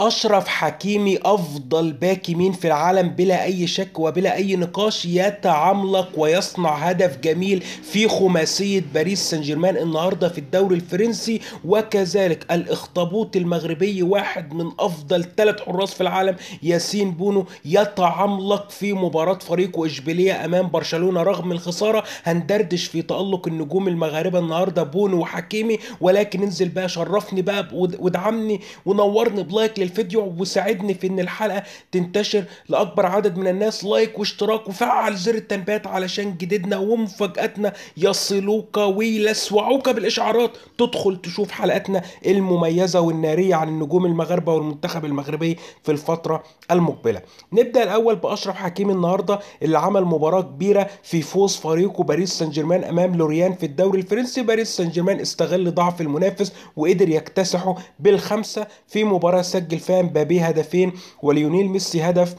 أشرف حكيمي أفضل باك يمين في العالم بلا أي شك وبلا أي نقاش يتعملق ويصنع هدف جميل في خماسية باريس سان جيرمان النهاردة في الدوري الفرنسي وكذلك الإخطبوط المغربي واحد من أفضل ثلاث حراس في العالم ياسين بونو يتعملق في مباراة فريق إشبيلية أمام برشلونة رغم الخسارة هندردش في تألق النجوم المغاربة النهاردة بونو وحكيمي ولكن انزل بقى شرفني بقى وادعمني ونورني بلايك الفيديو وساعدني في ان الحلقه تنتشر لاكبر عدد من الناس لايك واشتراك وفعل زر التنبيهات علشان جديدنا ومفاجاتنا يصلوك ويلسوعوك بالاشعارات تدخل تشوف حلقاتنا المميزه والناريه عن النجوم المغاربه والمنتخب المغربي في الفتره المقبله نبدا الاول باشرف حكيم النهارده اللي عمل مباراه كبيره في فوز فريقه باريس سان جيرمان امام لوريان في الدوري الفرنسي باريس سان جيرمان استغل ضعف المنافس وقدر يكتسحه بالخمسه في مباراه سجل الفان مبابي هدفين وليونيل ميسي هدف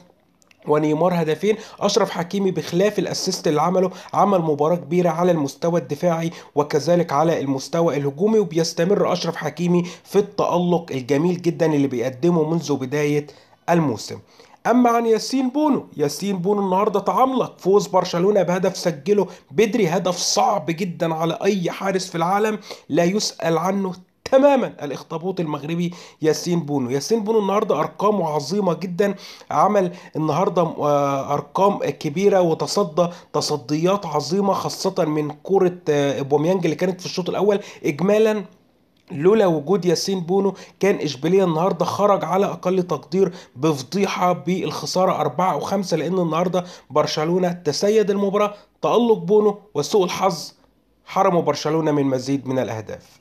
ونيمار هدفين اشرف حكيمي بخلاف الاسيست اللي عمله عمل مباراه كبيره على المستوى الدفاعي وكذلك على المستوى الهجومي وبيستمر اشرف حكيمي في التالق الجميل جدا اللي بيقدمه منذ بدايه الموسم اما عن ياسين بونو ياسين بونو النهارده تعملق فوز برشلونه بهدف سجله بدري هدف صعب جدا على اي حارس في العالم لا يسال عنه تماما الاخطبوط المغربي ياسين بونو ياسين بونو النهارده ارقامه عظيمه جدا عمل النهارده آه، ارقام كبيره وتصدى تصديات عظيمه خاصه من كره آه، بوميانج اللي كانت في الشوط الاول اجمالا لولا وجود ياسين بونو كان اشبيليه النهارده خرج على اقل تقدير بفضيحه بالخساره 4 و5 لان النهارده برشلونه تسيد المباراه تالق بونو وسوء الحظ حرموا برشلونه من مزيد من الاهداف